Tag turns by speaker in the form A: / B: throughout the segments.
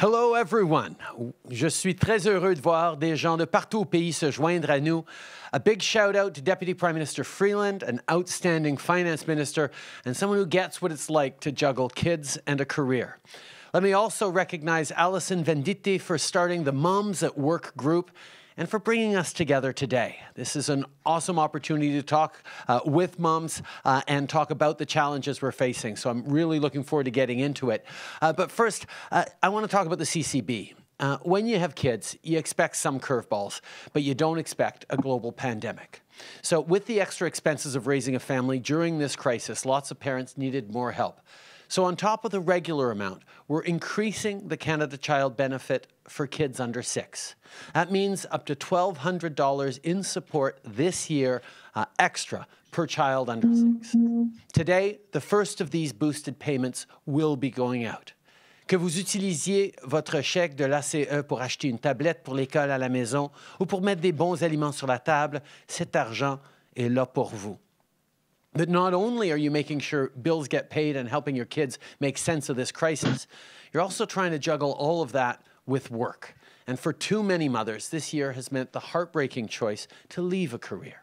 A: Hello everyone. Je suis très heureux de voir des gens de partout au pays se joindre à nous. A big shout out to Deputy Prime Minister Freeland, an outstanding finance minister, and someone who gets what it's like to juggle kids and a career. Let me also recognize Alison Venditti for starting the Moms at Work group and for bringing us together today. This is an awesome opportunity to talk uh, with moms uh, and talk about the challenges we're facing. So I'm really looking forward to getting into it. Uh, but first, uh, I want to talk about the CCB. Uh, when you have kids, you expect some curveballs, but you don't expect a global pandemic. So, with the extra expenses of raising a family during this crisis, lots of parents needed more help. So, on top of the regular amount, we're increasing the Canada Child Benefit for kids under six. That means up to $1,200 in support this year uh, extra per child under six. Today, the first of these boosted payments will be going out. que vous utilisiez votre chèque de l'ACE pour acheter une tablette pour l'école à la maison ou pour mettre des bons aliments sur la table, cet argent est là pour vous that not only are you making sure bills get paid and helping your kids make sense of this crisis, you're also trying to juggle all of that with work. And for too many mothers, this year has meant the heartbreaking choice to leave a career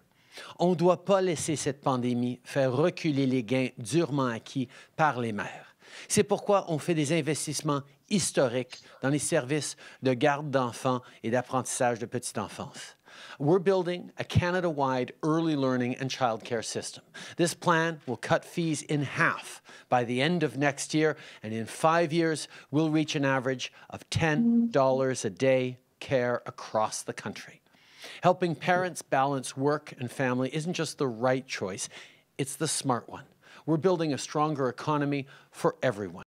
A: On ne doit pas laisser cette pandémie faire reculer les gains durement acquis par les maires. C'est pourquoi on fait des investissements historiques dans les services de garde d'enfants et d'apprentissage de petite enfance. We're building a Canada wide early learning and care system. This plan will cut fees in half by the end of next year, and in five years, we'll reach an average of $10 a day care across the country. Helping parents balance work and family isn't just the right choice, it's the smart one. We're building a stronger economy for everyone.